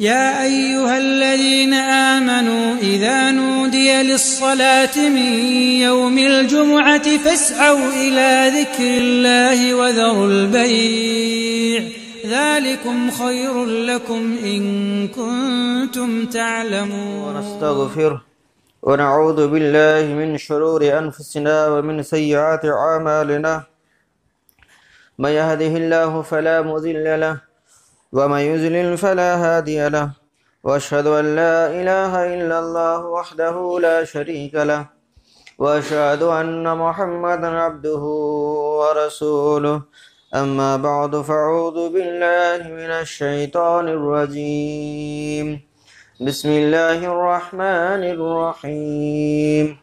يا أيها الذين آمنوا إذا نودي للصلاة من يوم الجمعة فاسعوا إلى ذكر الله وذروا البيع ذلكم خير لكم إن كنتم تعلمون ونستغفره ونعوذ بالله من شرور أنفسنا ومن سيئات أعمالنا من يهده الله فلا مضل له ومن يذلل فلا هادي له واشهد ان لا اله الا الله وحده لا شريك له واشهد ان محمدا عبده ورسوله اما بعد فاعوذ بالله من الشيطان الرجيم بسم الله الرحمن الرحيم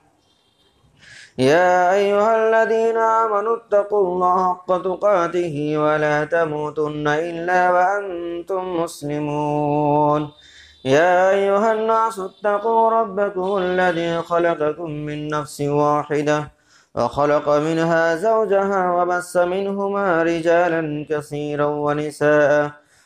يا أيها الذين آمنوا اتقوا الله حق تقاته ولا تموتن إلا وأنتم مسلمون يا أيها الناس اتقوا ربكم الذي خلقكم من نفس واحدة وخلق منها زوجها وبس منهما رجالا كثيرا ونساء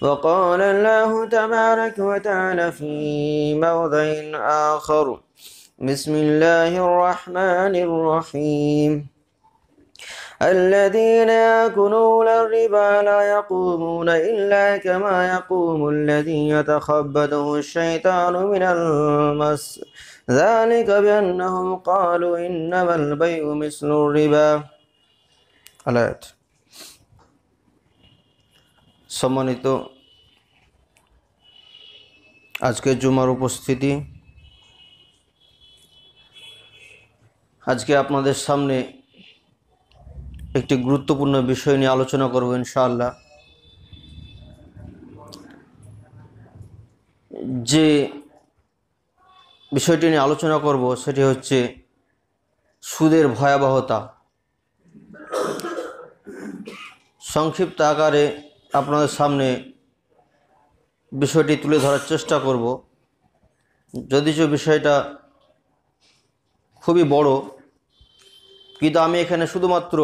وقال الله تبارك وتعالى في موضع آخر بسم الله الرحمن الرحيم الذين يأكلون الربا لا يقومون إلا كما يقوم الذي يتخبطه الشيطان من المس ذلك بأنهم قالوا إنما البيع مثل الربا সম্মানিত আজকে জুমার উপস্থিতি আজকে আপনাদের সামনে একটি গুরুত্বপূর্ণ বিষয় নিয়ে আলোচনা করব ইনশাআল্লাহ যে বিষয়টি নিয়ে আলোচনা করব সেটি হচ্ছে সুদের ভয়াবহতা সংক্ষিপ্ত আকারে আপনাদের সামনে বিষয়টি তুলে ধরার চেষ্টা করব যদিচ বিষয়টা খুবই বড় কিন্তু আমি এখানে শুধুমাত্র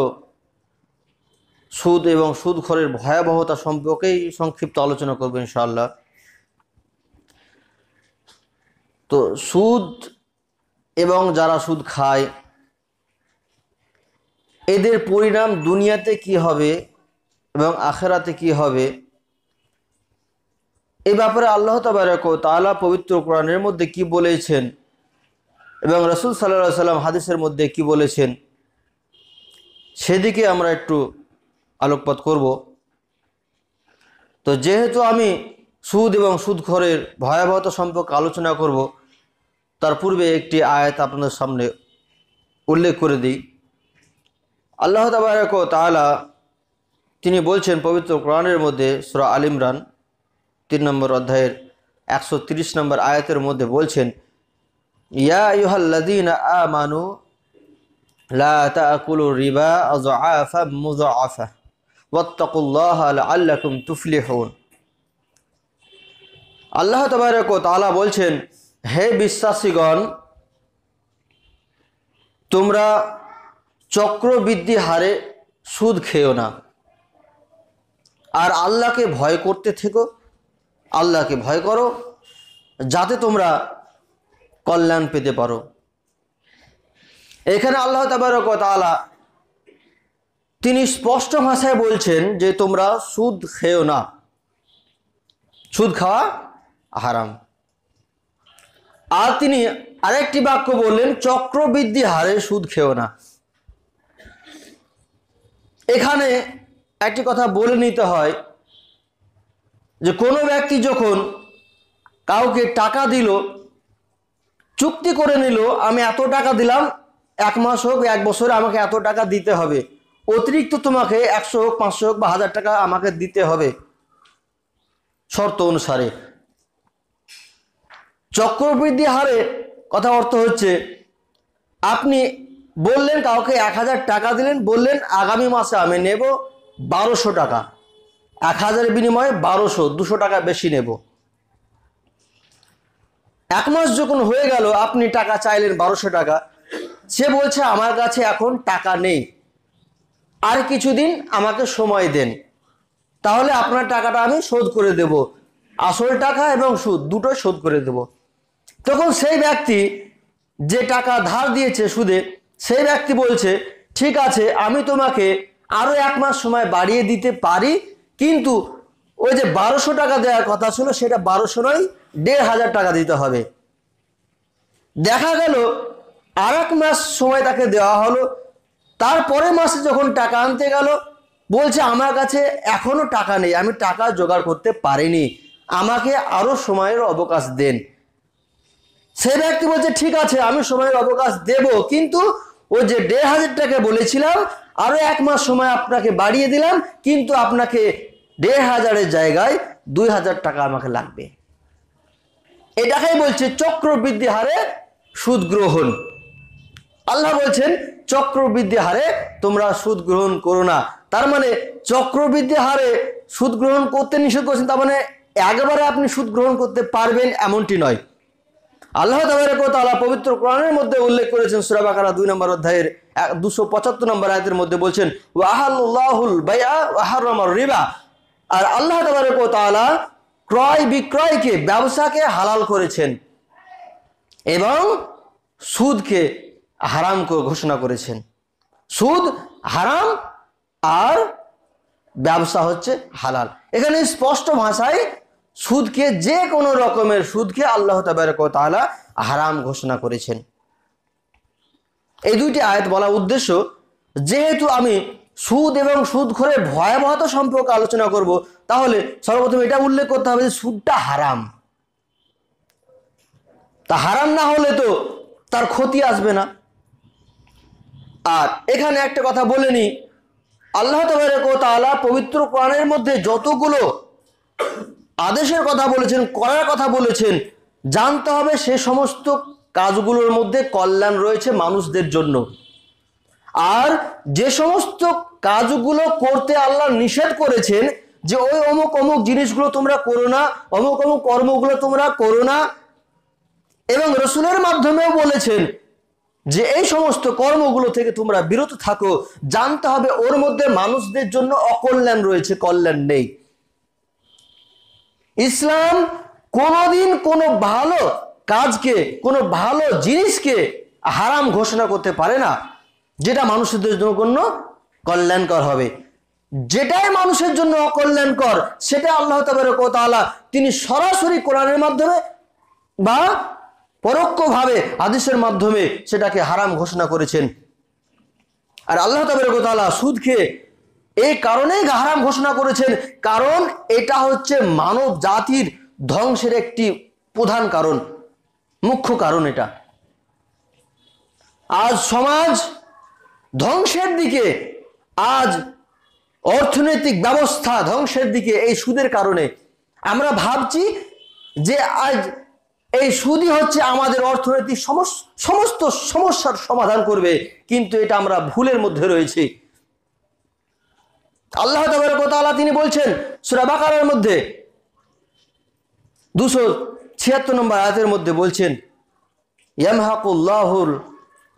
সুদ এবং সুদ ঘরের ভয়াবহতা সম্পর্কেই সংক্ষিপ্ত আলোচনা করব ইনশাআল্লাহ তো সুদ এবং যারা সুদ খায় এদের পরিণাম দুনিয়াতে কি হবে এবং আখেরাতে কি হবে এ ব্যাপারে আল্লাহ তাবারক তালা পবিত্র কোরআনের মধ্যে কি বলেছেন এবং রসুল সাল্লা সাল্লাম হাদিসের মধ্যে কি বলেছেন সেদিকে আমরা একটু আলোকপাত করব তো যেহেতু আমি সুদ এবং সুদঘরের ভয়াবহতা সম্পর্কে আলোচনা করব তার পূর্বে একটি আয়াত আপনাদের সামনে উল্লেখ করে দিই আল্লাহ তাবারক তালা তিনি বলছেন পবিত্র কোরআনের মধ্যে সুরা আল ইমরান তিন নম্বর অধ্যায়ের একশো তিরিশ নম্বর আয়াতের মধ্যে বলছেন ইয়া আ মানু রিবা আফা আফা আল্লাহ তবারক তালা বলছেন হে বিশ্বাসীগণ তোমরা চক্রবৃদ্ধি হারে সুদ খেও না আর আল্লাহকে ভয় করতে থেকো আল্লাহকে ভয় করো যাতে তোমরা কল্যাণ পেতে পারো এখানে আল্লাহ তাবারক তালা তিনি স্পষ্ট ভাষায় বলছেন যে তোমরা সুদ খেও না সুদ খাওয়া হারাম আর তিনি আরেকটি বাক্য বললেন চক্রবৃদ্ধি হারে সুদ খেও না এখানে একটি কথা বলে নিতে হয় যে কোনো ব্যক্তি যখন কাউকে টাকা দিল চুক্তি করে নিল আমি এত টাকা দিলাম এক মাস হোক এক বছরে আমাকে এত টাকা দিতে হবে অতিরিক্ত তোমাকে একশো হোক পাঁচশো হোক বা হাজার টাকা আমাকে দিতে হবে শর্ত অনুসারে চক্রবৃদ্ধি হারে কথা অর্থ হচ্ছে আপনি বললেন কাউকে এক হাজার টাকা দিলেন বললেন আগামী মাসে আমি নেব বারোশো টাকা এক হাজারের বিনিময়ে বারোশো দুশো টাকা বেশি নেব এক মাস যখন হয়ে গেল আপনি টাকা চাইলেন বারোশো টাকা সে বলছে আমার কাছে এখন টাকা নেই আর কিছুদিন আমাকে সময় দেন তাহলে আপনার টাকাটা আমি শোধ করে দেব আসল টাকা এবং সুদ দুটো শোধ করে দেব তখন সেই ব্যক্তি যে টাকা ধার দিয়েছে সুদে সেই ব্যক্তি বলছে ঠিক আছে আমি তোমাকে আরও এক মাস সময় বাড়িয়ে দিতে পারি কিন্তু ওই যে বারোশো টাকা দেওয়ার কথা ছিল সেটা বারোশো নয় দেড় হাজার টাকা দিতে হবে দেখা গেল আর এক মাস সময় তাকে দেওয়া হলো তারপরে মাসে যখন টাকা আনতে গেল বলছে আমার কাছে এখনও টাকা নেই আমি টাকা জোগাড় করতে পারিনি আমাকে আরও সময়ের অবকাশ দেন সে ব্যক্তি বলছে ঠিক আছে আমি সময়ের অবকাশ দেব কিন্তু ও যে দেড় হাজার টাকা বলেছিলাম আরও এক মাস সময় আপনাকে বাড়িয়ে দিলাম কিন্তু আপনাকে দেড় হাজারের জায়গায় দুই হাজার টাকা আমাকে লাগবে এটাকেই বলছে চক্রবৃদ্ধি হারে সুদ গ্রহণ আল্লাহ বলছেন চক্রবৃদ্ধি হারে তোমরা সুদ গ্রহণ করো না তার মানে চক্রবৃদ্ধি হারে সুদ গ্রহণ করতে নিষেধ করছেন তার মানে একবারে আপনি সুদ গ্রহণ করতে পারবেন এমনটি নয় আল্লাহ কথা আল্লাহ পবিত্র কোরআনের মধ্যে উল্লেখ করেছেন সুরাবাকারা দুই নম্বর অধ্যায়ের দুশো পঁচাত্তর নম্বর আয়তের মধ্যে বলছেন ওয়াহাল্লাহুল বাইয়া রিবা আর আল্লাহ তালা ক্রয় বিক্রয়কে ব্যবসাকে হালাল করেছেন এবং সুদকে হারাম ঘোষণা করেছেন সুদ হারাম আর ব্যবসা হচ্ছে হালাল এখানে স্পষ্ট ভাষায় সুদকে যে কোনো রকমের সুদকে আল্লাহ তাবারক তালা হারাম ঘোষণা করেছেন এই দুইটি আয়াত বলা উদ্দেশ্য যেহেতু আমি সুদ এবং সুদ খোরের ভয়াবহতা সম্পর্কে আলোচনা করব তাহলে সর্বপ্রথম এটা উল্লেখ করতে হবে যে সুদটা হারাম তা হারাম না হলে তো তার ক্ষতি আসবে না আর এখানে একটা কথা বলে নি আল্লাহ তালা পবিত্র কোরআনের মধ্যে যতগুলো আদেশের কথা বলেছেন করার কথা বলেছেন জানতে হবে সে সমস্ত কাজগুলোর মধ্যে কল্যাণ রয়েছে মানুষদের জন্য আর যে সমস্ত কাজগুলো করতে আল্লাহ নিষেধ করেছেন যে ওই অমুক অমুক জিনিসগুলো তোমরা করো না অমুক অমুক কর্মগুলো তোমরা করো না এবং রসুলের মাধ্যমেও বলেছেন যে এই সমস্ত কর্মগুলো থেকে তোমরা বিরত থাকো জানতে হবে ওর মধ্যে মানুষদের জন্য অকল্যাণ রয়েছে কল্যাণ নেই ইসলাম কোনোদিন কোনো ভালো কাজকে কোনো ভালো জিনিসকে হারাম ঘোষণা করতে পারে না যেটা মানুষের জন্য কোনো কল্যাণকর হবে যেটাই মানুষের জন্য অকল্যাণকর সেটা আল্লাহ তালা তিনি সরাসরি কোরআনের মাধ্যমে বা পরোক্ষভাবে আদেশের মাধ্যমে সেটাকে হারাম ঘোষণা করেছেন আর আল্লাহ তালা খেয়ে এই কারণেই হারাম ঘোষণা করেছেন কারণ এটা হচ্ছে মানব জাতির ধ্বংসের একটি প্রধান কারণ মুখ্য কারণ এটা আজ সমাজ ধ্বংসের দিকে আজ অর্থনৈতিক ব্যবস্থা ধ্বংসের দিকে এই সুদের কারণে আমরা ভাবছি যে আজ এই সুদই হচ্ছে আমাদের অর্থনৈতিক সমস্ত সমস্যার সমাধান করবে কিন্তু এটা আমরা ভুলের মধ্যে রয়েছি আল্লাহ তালা তিনি বলছেন সুরাবাকারের মধ্যে দুশো ছিয়াত্তর নম্বর আয়াতের মধ্যে বলছেন ইয়ামহাকুল্লাহুল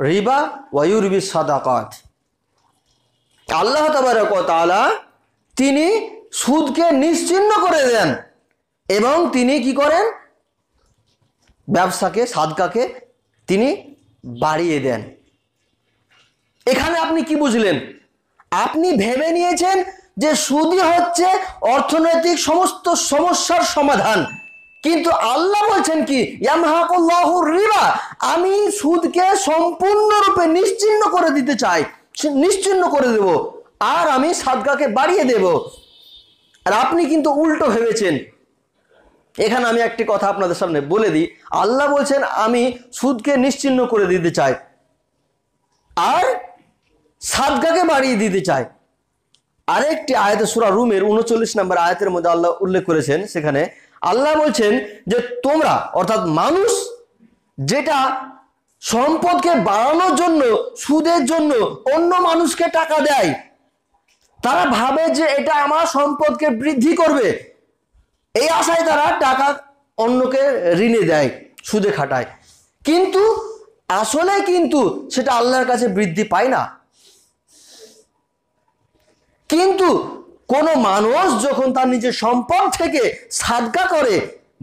রিবা ওয়ুরবি সাদাকাত আল্লাহ তালা তিনি সুদকে নিশ্চিন্ন করে দেন এবং তিনি কি করেন ব্যবসাকে সাদকাকে তিনি বাড়িয়ে দেন এখানে আপনি কি বুঝলেন আপনি ভেবে নিয়েছেন যে সুদই হচ্ছে অর্থনৈতিক সমস্ত সমস্যার সমাধান কিন্তু আল্লাহ বলছেন কি রিবা আমি সুদকে সম্পূর্ণরূপে নিশ্চিন্ন করে দিতে চাই নিশ্চিন্ন করে দেব আর আমি সাদগাকে বাড়িয়ে দেব আর আপনি কিন্তু উল্টো ভেবেছেন এখানে আমি একটি কথা আপনাদের সামনে বলে দিই আল্লাহ বলছেন আমি সুদকে নিশ্চিন্ন করে দিতে চাই আর সাদগাকে বাড়িয়ে দিতে চাই আরেকটি আয়াতে সুরা রুমের উনচল্লিশ নম্বর আয়তের মধ্যে আল্লাহ উল্লেখ করেছেন সেখানে আল্লাহ বলছেন যে তোমরা অর্থাৎ মানুষ যেটা সম্পদকে বাড়ানোর জন্য সুদের জন্য অন্য মানুষকে টাকা দেয় তারা ভাবে যে এটা আমার সম্পদকে বৃদ্ধি করবে এই আশায় তারা টাকা অন্যকে ঋণে দেয় সুদে খাটায় কিন্তু আসলে কিন্তু সেটা আল্লাহর কাছে বৃদ্ধি পায় না কিন্তু কোনো মানুষ যখন তার নিজের সম্পদ থেকে সাদগা করে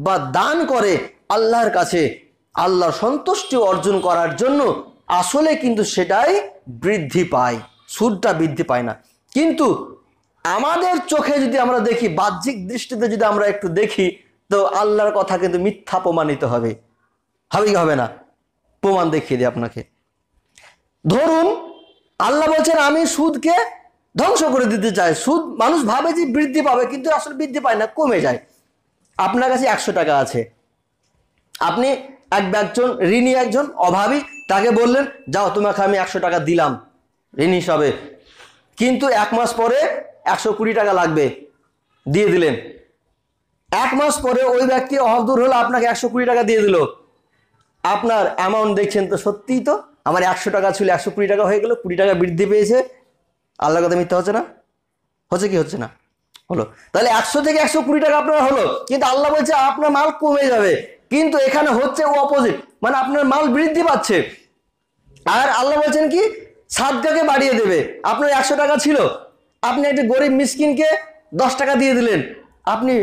বা দান করে আল্লাহর কাছে আল্লাহর সন্তুষ্টি অর্জন করার জন্য আসলে কিন্তু সেটাই বৃদ্ধি পায় সুদটা বৃদ্ধি পায় না কিন্তু আমাদের চোখে যদি আমরা দেখি বাহ্যিক দৃষ্টিতে যদি আমরা একটু দেখি তো আল্লাহর কথা কিন্তু মিথ্যা প্রমাণিত হবে হবে কি হবে না প্রমাণ দেখিয়ে দিই আপনাকে ধরুন আল্লাহ বলছেন আমি সুদকে ধ্বংস করে দিতে চায় সুদ মানুষ ভাবে যে বৃদ্ধি পাবে কিন্তু আসলে বৃদ্ধি পায় না কমে যায় আপনার কাছে একশো টাকা আছে আপনি এক একজন ঋণী একজন অভাবী তাকে বললেন যাও তোমাকে আমি একশো টাকা দিলাম ঋণ হিসাবে কিন্তু এক মাস পরে একশো কুড়ি টাকা লাগবে দিয়ে দিলেন এক মাস পরে ওই ব্যক্তি অভাব দূর হলো আপনাকে একশো কুড়ি টাকা দিয়ে দিল আপনার অ্যামাউন্ট দেখছেন তো সত্যিই তো আমার একশো টাকা ছিল একশো কুড়ি টাকা হয়ে গেল কুড়ি টাকা বৃদ্ধি পেয়েছে আল্লাহ কথা মিথ্যা হচ্ছে না হচ্ছে কি হচ্ছে না হলো তাহলে একশো থেকে একশো কুড়ি টাকা আপনার হলো কিন্তু আল্লাহ বলছে আপনার মাল কমে যাবে কিন্তু এখানে হচ্ছে ও অপোজিট মানে আপনার মাল বৃদ্ধি পাচ্ছে আর আল্লাহ বলছেন কি সাদকাকে বাড়িয়ে দেবে আপনার একশো টাকা ছিল আপনি একটি গরিব মিসকিনকে দশ টাকা দিয়ে দিলেন আপনি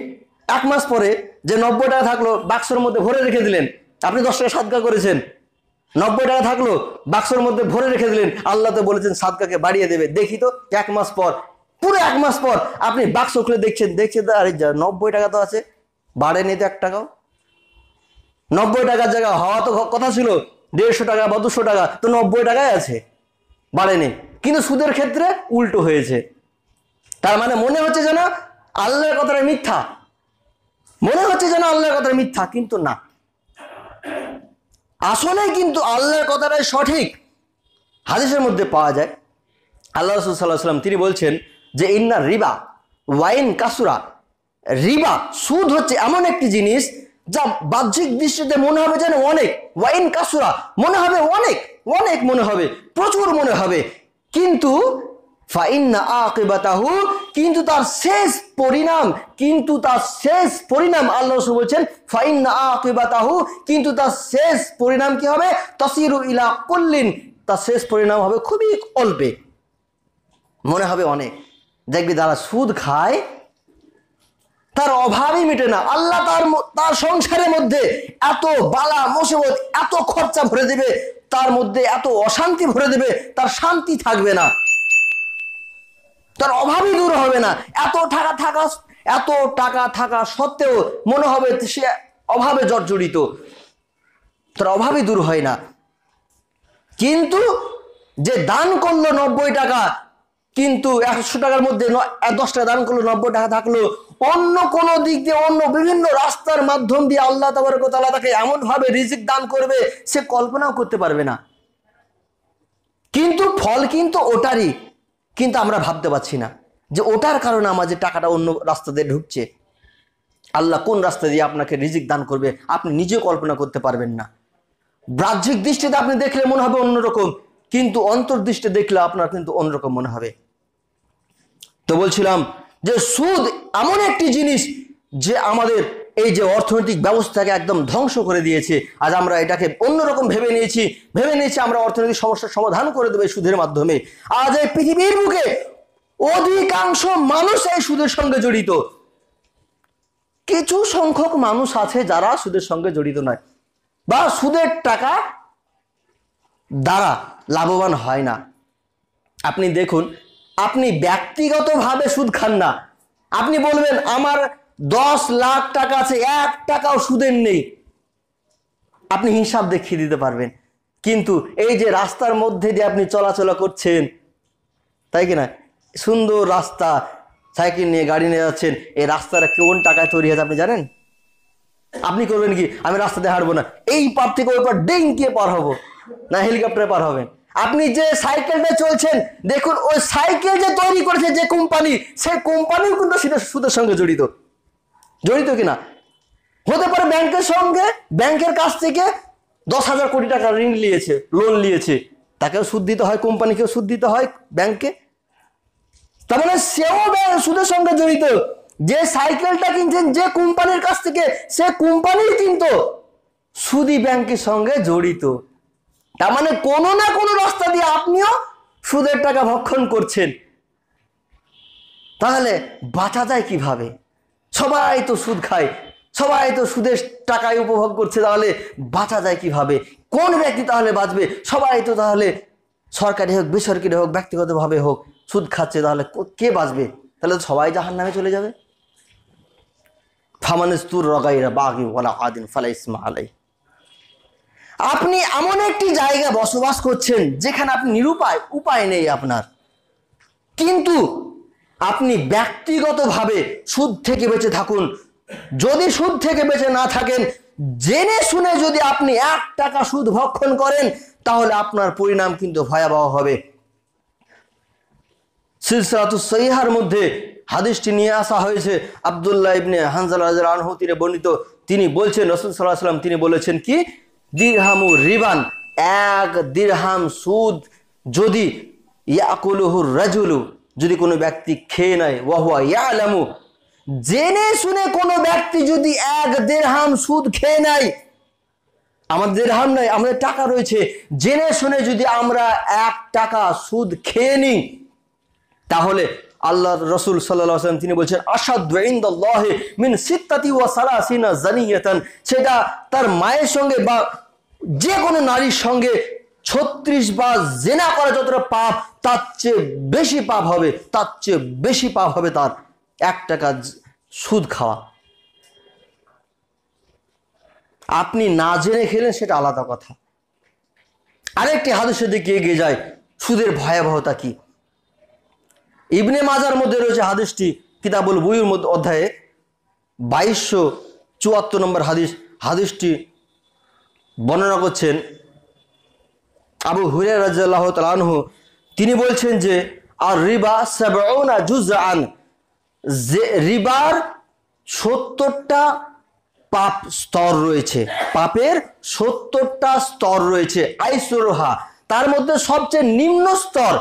এক মাস পরে যে নব্বই টাকা থাকলো বাক্সর মধ্যে ভরে রেখে দিলেন আপনি দশ টাকা সাদকা করেছেন নব্বই টাকা থাকলো বাক্সর মধ্যে ভরে রেখে দিলেন আল্লাহ তো বলেছেন সাদকাকে বাড়িয়ে দেবে দেখি তো এক মাস পর পুরো এক মাস পর আপনি বাক্স খুলে দেখছেন দেখছেন আরে নব্বই টাকা তো আছে বাড়ে তো এক টাকাও নব্বই টাকার জায়গা হওয়া তো কথা ছিল দেড়শো টাকা বা দুশো টাকা তো নব্বই টাকায় আছে বাড়েনি কিন্তু সুদের ক্ষেত্রে উল্টো হয়েছে তার মানে মনে হচ্ছে যেন আল্লাহর কথাটা মিথ্যা মনে হচ্ছে যেন আল্লাহর কথাটা মিথ্যা কিন্তু না আসলে কিন্তু আল্লাহর কথাটাই সঠিক হাদিসের মধ্যে পাওয়া যায় আল্লাহ রসুল সাল্লাহ সাল্লাম তিনি বলছেন যে ইন্না রিবা ওয়াইন কাসুরা রিবা সুদ হচ্ছে এমন একটি জিনিস যা বাহ্যিক দৃষ্টিতে মনে হবে যেন অনেক ওয়াইন কাসুরা মনে হবে অনেক অনেক মনে হবে প্রচুর মনে হবে কিন্তু ফাইন্না আকিবাতাহু কিন্তু তার শেষ পরিণাম কিন্তু তার শেষ পরিণাম আল্লাহ রসুল বলছেন ফাইন্না আকিবাতাহু কিন্তু তার শেষ পরিণাম কি হবে তসিরু ইলা কল্লিন তার শেষ পরিণাম হবে খুবই অল্পে মনে হবে অনেক দেখবি তারা সুদ খায় তার অভাবই মিটে না আল্লাহ তার তার সংসারের মধ্যে এত বালা মোসেবত এত খরচা ভরে দেবে তার মধ্যে এত অশান্তি ভরে দেবে তার শান্তি থাকবে না তার অভাবই দূর হবে না এত টাকা থাকা এত টাকা থাকা সত্ত্বেও মনে হবে সে অভাবে জর্জরিত তার অভাবই দূর হয় না কিন্তু যে দান করলো নব্বই টাকা কিন্তু একশো টাকার মধ্যে দশটা দান করলো নব্বই টাকা থাকলো অন্য কোন দিক দিয়ে অন্য বিভিন্ন রাস্তার মাধ্যম দিয়ে আল্লাহ তালা তাকে এমনভাবে রিজিক দান করবে সে কল্পনাও করতে পারবে না কিন্তু ফল কিন্তু ওটারই কিন্তু আমরা ভাবতে পারছি না যে ওটার কারণে আমার যে টাকাটা অন্য রাস্তা দিয়ে ঢুকছে আল্লাহ কোন রাস্তা দিয়ে আপনাকে রিজিক দান করবে আপনি নিজেও কল্পনা করতে পারবেন না বাহ্যিক দৃষ্টিতে আপনি দেখলে মনে হবে অন্যরকম কিন্তু অন্তর্দৃষ্টি দেখলে আপনার কিন্তু অন্যরকম মনে হবে তো বলছিলাম যে সুদ এমন একটি জিনিস যে আমাদের এই যে অর্থনৈতিক ব্যবস্থাকে একদম ধ্বংস করে দিয়েছে আজ আমরা এটাকে অন্যরকম ভেবে নিয়েছি ভেবে নিয়েছি আমরা অর্থনৈতিক সমস্যার সমাধান করে দেবে সুদের মাধ্যমে আজ এই পৃথিবীর বুকে অধিকাংশ মানুষ এই সুদের সঙ্গে জড়িত কিছু সংখ্যক মানুষ আছে যারা সুদের সঙ্গে জড়িত নয় বা সুদের টাকা দ্বারা লাভবান হয় না আপনি দেখুন আপনি ব্যক্তিগতভাবে সুদ খান না আপনি বলবেন আমার দশ লাখ টাকা আছে এক টাকাও সুদের নেই আপনি হিসাব দেখিয়ে দিতে পারবেন কিন্তু এই যে রাস্তার মধ্যে দিয়ে আপনি চলাচলা করছেন তাই কিনা সুন্দর রাস্তা সাইকেল নিয়ে গাড়ি নিয়ে যাচ্ছেন এই রাস্তাটা কোন টাকায় তৈরি হয়েছে আপনি জানেন আপনি করবেন কি আমি রাস্তাতে হাঁটবো না এই পার থেকে ওই পার ডেঙ্কিয়ে পার হবো না হেলিকপ্টারে পার হবেন আপনি যে সাইকেলটা চলছেন দেখুন ওই সাইকেল যে তৈরি করেছে যে কোম্পানি সেই কোম্পানিও কিন্তু সেটা সুদের সঙ্গে জড়িত জড়িত কিনা হতে পারে ব্যাংকের সঙ্গে ব্যাংকের কাছ থেকে দশ হাজার কোটি টাকা ঋণ নিয়েছে লোন নিয়েছে তাকেও সুদ দিতে হয় কোম্পানিকেও সুদ দিতে হয় ব্যাংকে তার মানে সেও সুদের সঙ্গে জড়িত যে সাইকেলটা কিনছেন যে কোম্পানির কাছ থেকে সে কোম্পানি কিন্তু সুদি ব্যাংকের সঙ্গে জড়িত তার মানে কোনো না কোনো রাস্তা দিয়ে আপনিও সুদের টাকা ভক্ষণ করছেন তাহলে বাঁচা যায় কিভাবে সবাই তো সুদ খায় সবাই তো সুদের টাকায় উপভোগ করছে তাহলে বাঁচা যায় কিভাবে কোন ব্যক্তি তাহলে বাঁচবে সবাই তো তাহলে সরকারি হোক বেসরকারি হোক ব্যক্তিগতভাবে হোক সুদ খাচ্ছে তাহলে কে বাঁচবে তাহলে সবাই জাহান নামে চলে যাবে ফামানিস্তুর রগাইরা বাগি ওলা আদিন ফালা আলাই আপনি এমন একটি জায়গা বসবাস করছেন যেখানে আপনি নিরুপায় উপায় নেই আপনার কিন্তু আপনি ব্যক্তিগতভাবে সুদ থেকে বেঁচে থাকুন যদি সুদ থেকে বেঁচে না থাকেন জেনে শুনে যদি আপনি এক টাকা সুদ ভক্ষণ করেন তাহলে আপনার পরিণাম কিন্তু ভয়াবহ হবে সৈহার মধ্যে হাদিসটি নিয়ে আসা হয়েছে আবদুল্লাহ ইবনে হানজাল আনহতিরে বর্ণিত তিনি বলছেন রসুল সাল্লাহ সাল্লাম তিনি বলেছেন কি দিরহামু রিবান এক দিরহাম সুদ যদি ইয়াকুলুহুর রাজুলু যদি কোনো ব্যক্তি খেয়ে নেয় ওয়াহুয়া ইয়ালামু জেনে শুনে কোনো ব্যক্তি যদি এক দেড়হাম সুদ খেয়ে নেয় আমাদের দেড়হাম নাই আমাদের টাকা রয়েছে জেনে শুনে যদি আমরা এক টাকা সুদ খেয়ে নিই তাহলে আল্লাহ রসুল সাল্লাম তিনি বলছেন আসাদে মিন সিত্তাতি ওয়া সালাসিনা জানিয়েতান সেটা তার মায়ের সঙ্গে বা যে কোনো নারীর সঙ্গে ছত্রিশ বার জেনা করা যতটা পাপ তার চেয়ে বেশি পাপ হবে তার চেয়ে বেশি পাপ হবে তার এক টাকা সুদ খাওয়া আপনি না জেনে খেলেন সেটা আলাদা কথা আরেকটি হাদিসের দিকে এগিয়ে যায় সুদের ভয়াবহতা কি ইবনে মাজার মধ্যে রয়েছে হাদিসটি কিতাবুল বইয়ের মধ্যে অধ্যায়ে বাইশশো চুয়াত্তর নম্বর হাদিস হাদিসটি বর্ণনা করছেন আবু হুরে রাজ্লাহ তালানহু তিনি বলছেন যে আর রিবা সাবনা আন যে রিবার সত্তরটা পাপ স্তর রয়েছে পাপের সত্তরটা স্তর রয়েছে আইসুরহা তার মধ্যে সবচেয়ে নিম্ন স্তর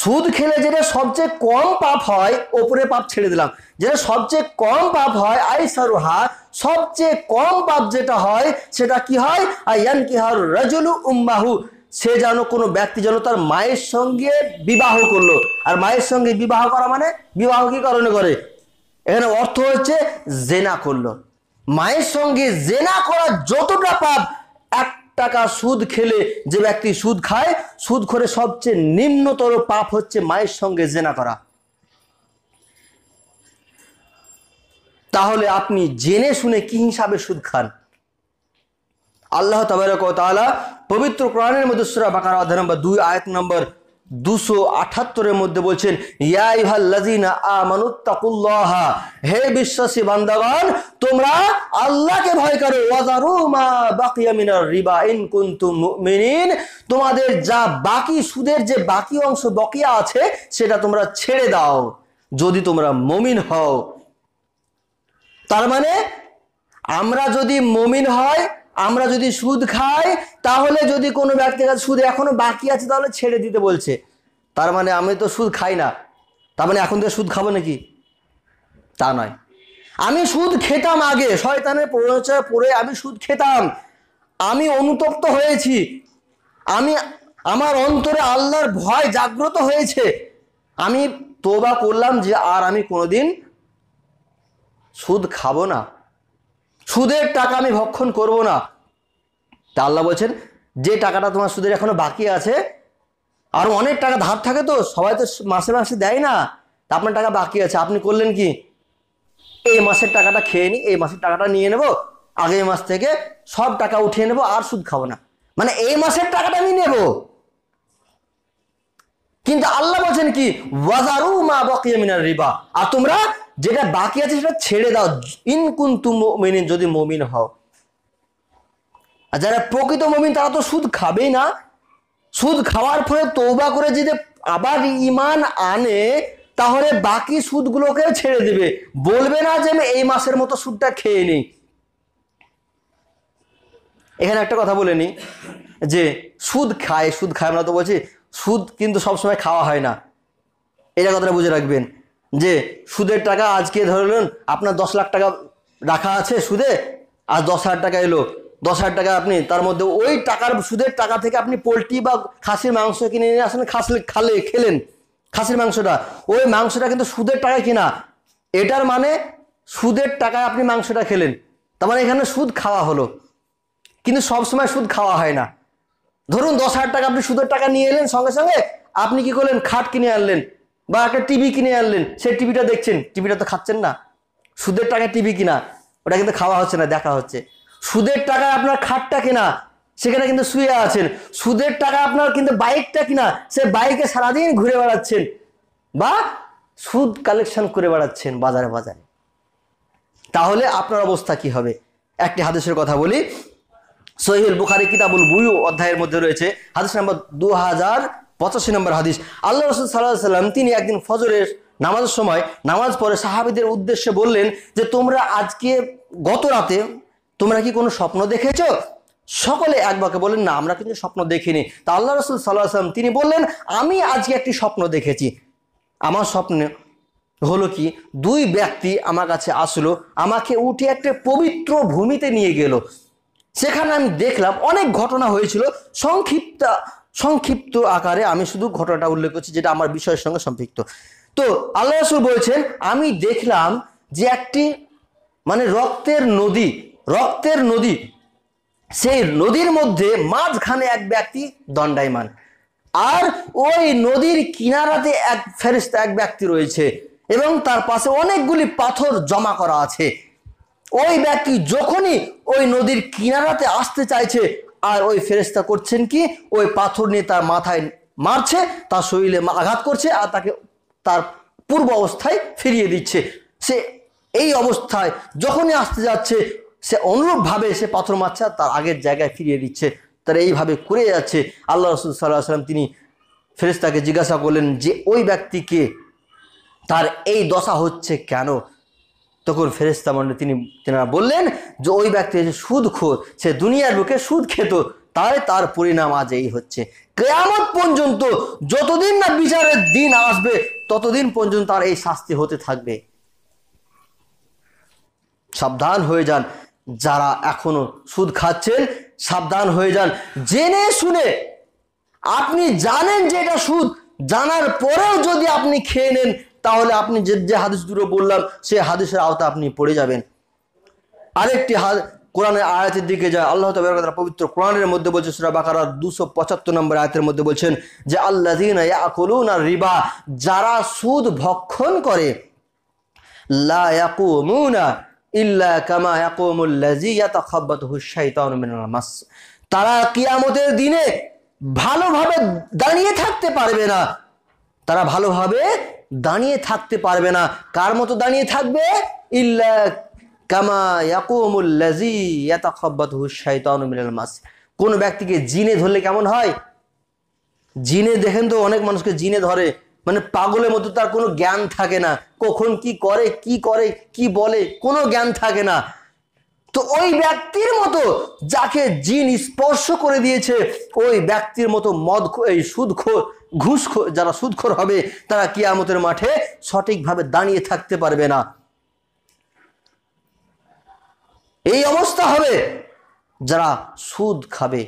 সুদ খেলে যেটা সবচেয়ে কম পাপ হয় ওপরে পাপ ছেড়ে দিলাম যেটা সবচেয়ে কম পাপ হয় আইসারুহা সবচেয়ে কম পাপ যেটা হয় সেটা কি হয় আয়ান কি হার রাজুলু উম্মাহু সে যেন কোনো ব্যক্তি যেন তার মায়ের সঙ্গে বিবাহ করলো আর মায়ের সঙ্গে বিবাহ করা মানে বিবাহ কি কারণে করে এখানে অর্থ হচ্ছে জেনা করলো মায়ের সঙ্গে জেনা করা যতটা পাপ এক টাকা সুদ খেলে যে ব্যক্তি সুদ খায় সুদ করে সবচেয়ে নিম্নতর পাপ হচ্ছে মায়ের সঙ্গে জেনা করা তাহলে আপনি জেনে শুনে কি হিসাবে সুদ খান আল্লাহ তালা পবিত্র কোরআনের মধ্যে সুরা বাকার আধার নম্বর দুই আয়াত নম্বর দুশো আঠাত্তরের মধ্যে বলছেন ইয়াইহাল্লাজিনা হে বিশ্বাসী বান্দাবান তোমরা আল্লাহকে ভয় করো রিবা তোমাদের যা বাকি সুদের যে বাকি অংশ বকিয়া আছে সেটা তোমরা ছেড়ে দাও যদি তোমরা মমিন হও তার মানে আমরা যদি মমিন হয় আমরা যদি সুদ খাই তাহলে যদি কোনো ব্যক্তির কাছে সুদ এখনও বাকি আছে তাহলে ছেড়ে দিতে বলছে তার মানে আমি তো সুদ খাই না তার মানে এখন থেকে সুদ খাবো নাকি তা নয় আমি সুদ খেতাম আগে শয়তানের প্ররোচনা পড়ে আমি সুদ খেতাম আমি অনুতপ্ত হয়েছি আমি আমার অন্তরে আল্লাহর ভয় জাগ্রত হয়েছে আমি তোবা করলাম যে আর আমি কোনোদিন সুদ খাবো না সুদের টাকা আমি ভক্ষণ করব না তা আল্লাহ বলছেন যে টাকাটা তোমার সুদের এখনো বাকি আছে আরও অনেক টাকা ধার থাকে তো সবাই তো মাসে মাসে দেয় না তা আপনার টাকা বাকি আছে আপনি করলেন কি এই মাসের টাকাটা খেয়ে নিই এই মাসের টাকাটা নিয়ে নেব আগের মাস থেকে সব টাকা উঠিয়ে নেব আর সুদ খাবো না মানে এই মাসের টাকাটা আমি নেবো কিন্তু আল্লাহ বলছেন কি ওয়াজারু মা বকিয়া মিনার রিবা আর তোমরা যেটা বাকি আছে সেটা ছেড়ে দাও ইনকুন তুমিন যদি মমিন হও আর যারা প্রকৃত মমিন তারা তো সুদ খাবেই না সুদ খাওয়ার ফলে তৌবা করে যদি আবার ইমান আনে তাহলে বাকি সুদগুলোকে ছেড়ে দিবে বলবে না যে আমি এই মাসের মতো সুদটা খেয়ে নিই এখানে একটা কথা বলে নি যে সুদ খায় সুদ খায় আমরা মানে তো বলছি সুদ কিন্তু সবসময় খাওয়া হয় না এটা কথাটা বুঝে রাখবেন যে সুদের টাকা আজকে ধরলেন আপনার দশ লাখ টাকা রাখা আছে সুদে আর দশ হাজার টাকা এলো দশ হাজার টাকা আপনি তার মধ্যে ওই টাকার সুদের টাকা থেকে আপনি পোলট্রি বা খাসির মাংস কিনে নিয়ে আসেন খাস খালে খেলেন খাসির মাংসটা ওই মাংসটা কিন্তু সুদের টাকায় কিনা এটার মানে সুদের টাকায় আপনি মাংসটা খেলেন তার মানে এখানে সুদ খাওয়া হলো কিন্তু সবসময় সুদ খাওয়া হয় না ধরুন দশ হাজার টাকা আপনি সুদের টাকা নিয়ে এলেন সঙ্গে সঙ্গে আপনি কি করলেন খাট কিনে আনলেন বা একটা টিভি কিনে আনলেন সেই টিভিটা দেখছেন টিভিটা তো খাচ্ছেন না সুদের টাকায় টিভি কিনা ওটা কিন্তু খাওয়া হচ্ছে না দেখা হচ্ছে সুদের টাকা আপনার খাটটা কেনা সেখানে কিন্তু শুয়ে আছেন সুদের টাকা আপনার কিন্তু বাইকটা কিনা সে বাইকে সারাদিন ঘুরে বেড়াচ্ছেন বা সুদ কালেকশন করে বেড়াচ্ছেন বাজারে বাজারে তাহলে আপনার অবস্থা কি হবে একটি হাদেশের কথা বলি সহিউল বুখারি কিতাবুল বুয়ু অধ্যায়ের মধ্যে রয়েছে হাদিস নাম্বার দু হাজার পঁচাশি নম্বর হাদিস আল্লাহ রসুল সাল্লাহ সাল্লাম তিনি একদিন ফজরের নামাজের সময় নামাজ পরে সাহাবিদের উদ্দেশ্যে বললেন যে তোমরা আজকে গত রাতে তোমরা কি কোনো স্বপ্ন দেখেছ সকলে এক বাকে বললেন না আমরা কিন্তু স্বপ্ন দেখিনি তা আল্লাহ রসুল সাল্লাহ সাল্লাম তিনি বললেন আমি আজকে একটি স্বপ্ন দেখেছি আমার স্বপ্নে হলো কি দুই ব্যক্তি আমার কাছে আসলো আমাকে উঠে একটা পবিত্র ভূমিতে নিয়ে গেল সেখানে আমি দেখলাম অনেক ঘটনা হয়েছিল সংক্ষিপ্ত সংক্ষিপ্ত আকারে আমি শুধু ঘটনাটা উল্লেখ করছি যেটা আমার বিষয়ের সঙ্গে সম্পৃক্ত তো আল্লাহ রসুল বলছেন আমি দেখলাম যে একটি মানে রক্তের নদী রক্তের নদী সেই নদীর মধ্যে মাঝখানে এক ব্যক্তি দণ্ডায়মান আর ওই নদীর কিনারাতে এক ফেরিস্তা এক ব্যক্তি রয়েছে এবং তার পাশে অনেকগুলি পাথর জমা করা আছে ওই ব্যক্তি যখনই ওই নদীর কিনারাতে আসতে চাইছে আর ওই ফেরেস্তা করছেন কি ওই পাথর নিয়ে তার মাথায় মারছে তার শরীরে আঘাত করছে আর তাকে তার পূর্ব অবস্থায় ফিরিয়ে দিচ্ছে সে এই অবস্থায় যখনই আসতে যাচ্ছে সে অনুরূপভাবে সে পাথর মারছে আর তার আগের জায়গায় ফিরিয়ে দিচ্ছে তার এইভাবে করে যাচ্ছে আল্লাহ রসুল সাল্লাহ সাল্লাম তিনি ফেরেস্তাকে জিজ্ঞাসা করলেন যে ওই ব্যক্তিকে তার এই দশা হচ্ছে কেন তখন ফেরেস্তা মন্ডল তিনি তেনারা বললেন যে ওই ব্যক্তি যে সুদ সুদখোর সে দুনিয়ার বুকে সুদ খেত তাই তার পরিণাম আজ এই হচ্ছে কেয়ামত পর্যন্ত যতদিন না বিচারের দিন আসবে ততদিন পর্যন্ত তার এই শাস্তি হতে থাকবে সাবধান হয়ে যান যারা এখনো সুদ খাচ্ছেন সাবধান হয়ে যান জেনে শুনে আপনি জানেন যে এটা সুদ জানার পরেও যদি আপনি খেয়ে নেন তাহলে আপনি যে যে হাদিস দুটো বললাম সে হাদিসের আওতা আপনি পড়ে যাবেন আরেকটি হাদ কোরআনের আয়াতের দিকে যায় আল্লাহ তবরকাত পবিত্র কোরআনের মধ্যে বলছে সুরা বাকারা দুশো পঁচাত্তর নম্বর আয়াতের মধ্যে বলছেন যে আল্লাহ ইয়াকুলুন আর রিবা যারা সুদ ভক্ষণ করে ইল্লা তারা কিয়ামতের দিনে ভালোভাবে দাঁড়িয়ে থাকতে পারবে না তারা ভালোভাবে দাঁড়িয়ে থাকতে পারবে না কার মতো দাঁড়িয়ে থাকবে ইল্লা কামা ইয়াকুমুল্লাজি ইয়াতাখাব্বাত হুসাইতানু মিনাল মাস কোন ব্যক্তিকে জিনে ধরলে কেমন হয় জিনে দেখেন তো অনেক মানুষকে জিনে ধরে মানে পাগলের মতো তার কোনো জ্ঞান থাকে না কখন কি করে কি করে কি বলে কোনো জ্ঞান থাকে না তো ওই ব্যক্তির মতো যাকে জিন স্পর্শ করে দিয়েছে ওই ব্যক্তির মতো মদ এই সুদখোর ঘুষখোর যারা সুদখোর হবে তারা কিয়ামতের মাঠে সঠিকভাবে দাঁড়িয়ে থাকতে পারবে না এই অবস্থা হবে যারা সুদ খাবে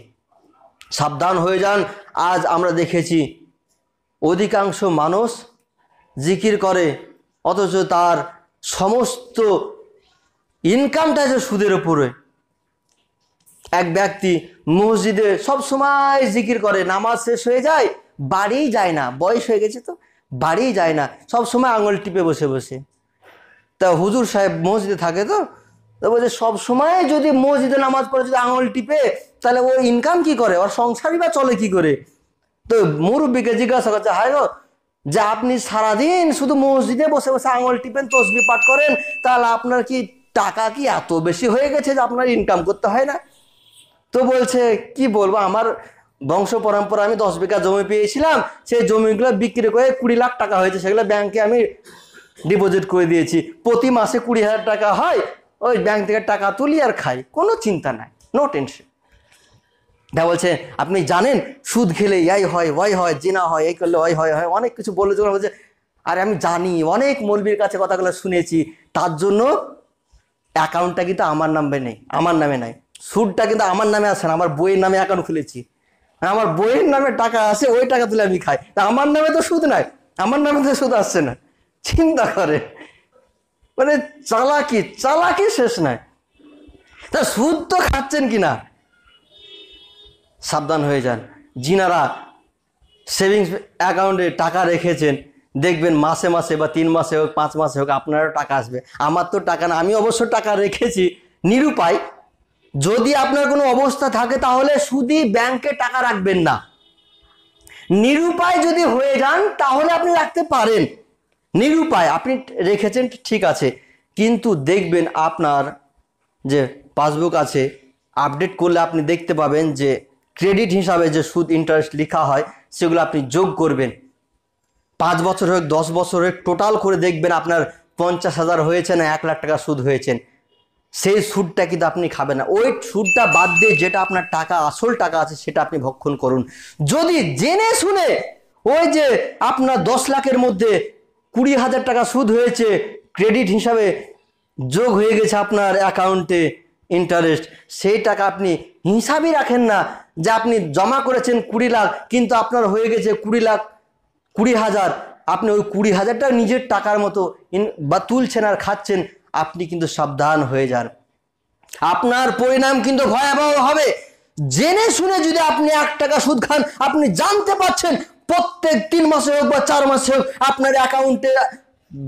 সাবধান হয়ে যান আজ আমরা দেখেছি অধিকাংশ মানুষ জিকির করে অথচ তার সমস্ত ইনকামটা যে সুদের উপরে এক ব্যক্তি মসজিদে সব সময় জিকির করে নামাজ শেষ হয়ে যায় বাড়িই যায় না বয়স হয়ে গেছে তো বাড়িই যায় না সব সময় আঙুল টিপে বসে বসে তা হুজুর সাহেব মসজিদে থাকে তো তো বলছে সময় যদি মসজিদে নামাজ পড়ে যদি আঙুল টিপে তাহলে ও ইনকাম কি করে ওর সংসারই বা চলে কি করে তো মুরব্বীকে জিজ্ঞাসা করছে হায় গো যে আপনি সারাদিন শুধু মসজিদে বসে বসে আঙুল টিপেন তসবি পাঠ করেন তাহলে আপনার কি টাকা কি এত বেশি হয়ে গেছে যে আপনার ইনকাম করতে হয় না তো বলছে কি বলবো আমার বংশ পরম্পরা আমি দশ বিঘা জমি পেয়েছিলাম সেই জমিগুলো বিক্রি করে কুড়ি লাখ টাকা হয়েছে সেগুলো ব্যাংকে আমি ডিপোজিট করে দিয়েছি প্রতি মাসে কুড়ি হাজার টাকা হয় ওই ব্যাংক থেকে টাকা তুলি আর খাই কোনো চিন্তা নাই নো টেনশন দেখা বলছে আপনি জানেন সুদ খেলে ইয়াই হয় ওয়াই হয় জিনা হয় এই করলে ওই হয় হয় অনেক কিছু বলেছে আর বলছে আরে আমি জানি অনেক মৌলবীর কাছে কথাগুলো শুনেছি তার জন্য অ্যাকাউন্টটা কিন্তু আমার নামে নেই আমার নামে নাই সুদটা কিন্তু আমার নামে আসে না আমার বইয়ের নামে অ্যাকাউন্ট খুলেছি আমার বইয়ের নামে টাকা আসে ওই টাকা তুলে আমি খাই তা আমার নামে তো সুদ নাই আমার নামে তো সুদ আসছে না চিন্তা করে মানে চালাকি চালাকি শেষ নাই তা সুদ তো খাচ্ছেন কিনা সাবধান হয়ে যান যিনারা সেভিংস অ্যাকাউন্টে টাকা রেখেছেন দেখবেন মাসে মাসে বা তিন মাসে হোক পাঁচ মাসে হোক আপনারও টাকা আসবে আমার তো টাকা না আমি অবশ্য টাকা রেখেছি নিরুপায় যদি আপনার কোনো অবস্থা থাকে তাহলে শুধু ব্যাংকে টাকা রাখবেন না নিরুপায় যদি হয়ে যান তাহলে আপনি রাখতে পারেন নিরুপায় আপনি রেখেছেন ঠিক আছে কিন্তু দেখবেন আপনার যে পাসবুক আছে আপডেট করলে আপনি দেখতে পাবেন যে ক্রেডিট হিসাবে যে সুদ ইন্টারেস্ট লেখা হয় সেগুলো আপনি যোগ করবেন পাঁচ বছর হোক দশ বছর হোক টোটাল করে দেখবেন আপনার পঞ্চাশ হাজার হয়েছে না এক লাখ টাকা সুদ হয়েছেন সেই সুদটা কিন্তু আপনি খাবেন না ওই সুদটা বাদ দিয়ে যেটা আপনার টাকা আসল টাকা আছে সেটা আপনি ভক্ষণ করুন যদি জেনে শুনে ওই যে আপনার দশ লাখের মধ্যে কুড়ি হাজার টাকা সুদ হয়েছে ক্রেডিট হিসাবে যোগ হয়ে গেছে আপনার অ্যাকাউন্টে ইন্টারেস্ট সেই টাকা আপনি হিসাবই রাখেন না যে আপনি জমা করেছেন কুড়ি লাখ কিন্তু আপনার হয়ে গেছে কুড়ি লাখ কুড়ি হাজার আপনি ওই কুড়ি হাজারটা নিজের টাকার মতো ইন বা তুলছেন আর খাচ্ছেন আপনি কিন্তু সাবধান হয়ে যান আপনার পরিণাম কিন্তু ভয়াবহ হবে জেনে শুনে যদি আপনি এক টাকা সুদ খান আপনি জানতে পারছেন প্রত্যেক তিন মাসে হোক বা চার মাসে হোক আপনার অ্যাকাউন্টে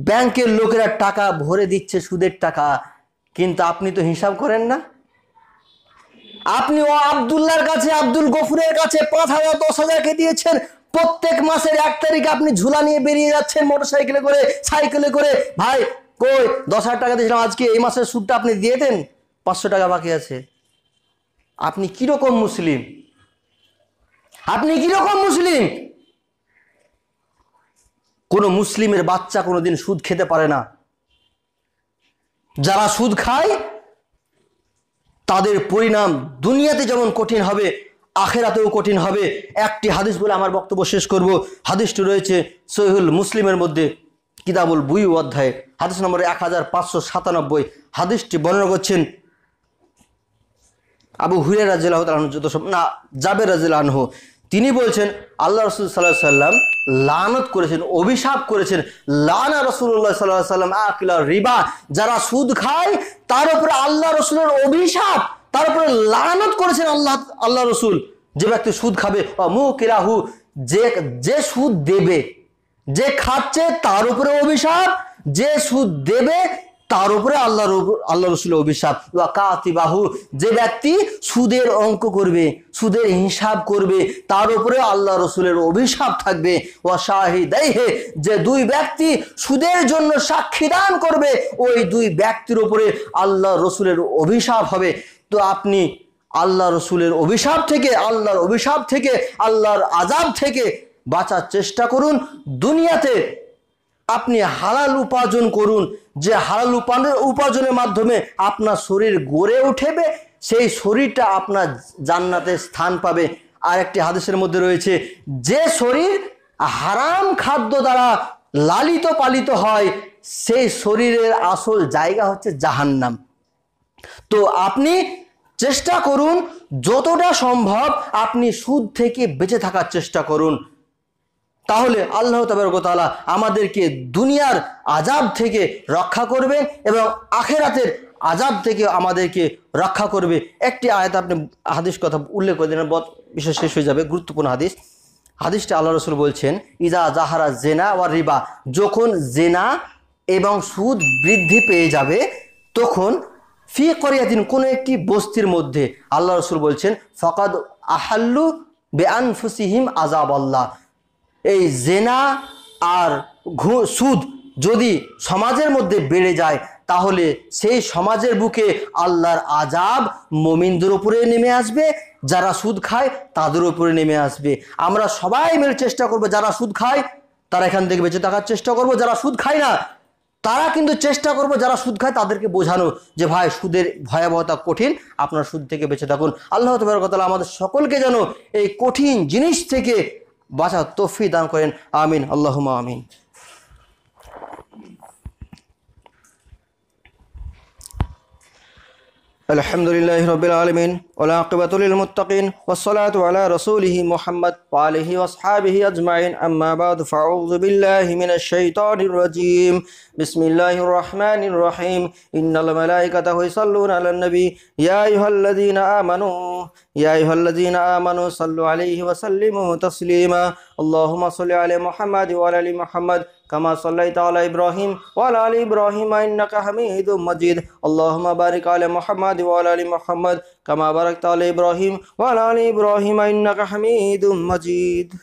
ব্যাংকের লোকেরা টাকা ভরে দিচ্ছে সুদের টাকা কিন্তু আপনি তো হিসাব করেন না আপনি ও আবদুল্লার কাছে আব্দুল গফুরের কাছে পাঁচ হাজার দশ হাজারকে দিয়েছেন প্রত্যেক মাসের এক তারিখ আপনি ঝুলা নিয়ে বেরিয়ে যাচ্ছেন মোটরসাইকেলে করে সাইকেলে করে ভাই কই দশ হাজার টাকা দিয়েছিলাম আজকে এই মাসের সুদটা আপনি দিয়ে দেন পাঁচশো টাকা বাকি আছে আপনি কীরকম মুসলিম আপনি কীরকম মুসলিম কোনো মুসলিমের বাচ্চা কোনো দিন সুদ খেতে পারে না যারা সুদ খায় তাদের পরিণাম দুনিয়াতে যেমন কঠিন হবে আখেরাতেও কঠিন হবে একটি হাদিস বলে আমার বক্তব্য শেষ করব হাদিসটি রয়েছে সহিহুল মুসলিমের মধ্যে কিতাবুল বুই অধ্যায় হাদিস নম্বর এক হাজার পাঁচশো সাতানব্বই হাদিসটি বর্ণনা করছেন আবু হুরে রাজিল্লাহ যত সব না জাবের রাজিল্লাহ তিনি বলছেন আল্লাহ রসুল সাল্লাহ সাল্লাম লানত করেছেন অভিশাপ করেছেন লানা রসুল্লাহ সাল্লাহ সাল্লাম আকিলা রিবা যারা সুদ খায় তার উপরে আল্লাহ রসুলের অভিশাপ তারপরে লানত করেছেন আল্লাহ আল্লাহ রসুল যে ব্যক্তি সুদ খাবে রাহু যে যে সুদ দেবে যে খাচ্ছে তার উপরে অভিশাপ যে সুদ দেবে তার উপরে আল্লাহ আল্লাহ রসুল অভিশাপ বাহু যে ব্যক্তি সুদের অঙ্ক করবে সুদের হিসাব করবে তার উপরে আল্লাহ রসুলের অভিশাপ থাকবে ও শাহিদাইহে যে দুই ব্যক্তি সুদের জন্য সাক্ষী দান করবে ওই দুই ব্যক্তির উপরে আল্লাহ রসুলের অভিশাপ হবে তো আপনি আল্লাহ রসুলের অভিশাপ থেকে আল্লাহর অভিশাপ থেকে আল্লাহর আজাব থেকে বাঁচার চেষ্টা করুন দুনিয়াতে আপনি হালাল উপার্জন করুন যে হালাল উপার্জন উপার্জনের মাধ্যমে আপনার শরীর গড়ে উঠেবে সেই শরীরটা আপনার জান্নাতে স্থান পাবে আর একটি হাদেশের মধ্যে রয়েছে যে শরীর হারাম খাদ্য দ্বারা লালিত পালিত হয় সেই শরীরের আসল জায়গা হচ্ছে জাহান্নাম তো আপনি চেষ্টা করুন যতটা সম্ভব আপনি সুদ থেকে বেঁচে থাকার চেষ্টা করুন তাহলে আল্লাহ তাবরকতালা আমাদেরকে দুনিয়ার আজাব থেকে রক্ষা করবে এবং আখেরাতের আজাব থেকে আমাদেরকে রক্ষা করবে একটি আয়াত আপনি হাদিস কথা উল্লেখ করে দিলেন বত বিশেষ শেষ হয়ে যাবে গুরুত্বপূর্ণ হাদিস হাদিসটা আল্লাহ রসুল বলছেন ইজা জাহারা জেনা ওয়ার রিবা যখন জেনা এবং সুদ বৃদ্ধি পেয়ে যাবে তখন ফি করিয়াদিন কোনো একটি বস্তির মধ্যে আল্লাহ রসুল বলছেন ফকাদ আহাল্লু বেআন ফুসিহিম আজাব আল্লাহ এই জেনা আর ঘু সুদ যদি সমাজের মধ্যে বেড়ে যায় তাহলে সেই সমাজের বুকে আল্লাহর আজাব মমিনদের উপরে নেমে আসবে যারা সুদ খায় তাদের উপরে নেমে আসবে আমরা সবাই মিলে চেষ্টা করব যারা সুদ খায় তারা এখান থেকে বেঁচে থাকার চেষ্টা করব যারা সুদ খায় না তারা কিন্তু চেষ্টা করবো যারা সুদ খায় তাদেরকে বোঝানো যে ভাই সুদের ভয়াবহতা কঠিন আপনার সুদ থেকে বেঁচে থাকুন আল্লাহ তবরকতালা আমাদের সকলকে যেন এই কঠিন জিনিস থেকে বাঁচা তফি দান করেন আমিন আল্লাহ আমিন আলহামদুলিল্লাহ রবিল আলমিন والعاقبة للمتقين والصلاة على رسوله محمد وعليه وأصحابه أجمعين أما بعد فأعوذ بالله من الشيطان الرجيم بسم الله الرحمن الرحيم إن الملائكة يصلون على النبي يا أيها الذين آمنوا يا أيها الذين آمنوا صلوا عليه وسلموا تسليما اللهم صل على محمد وعلى آل محمد كما صليت على إبراهيم وعلى آل إبراهيم إنك حميد مجيد اللهم بارك على محمد وعلى آل محمد كما باركت على إبراهيم وعلى آل إبراهيم إنك حميد مجيد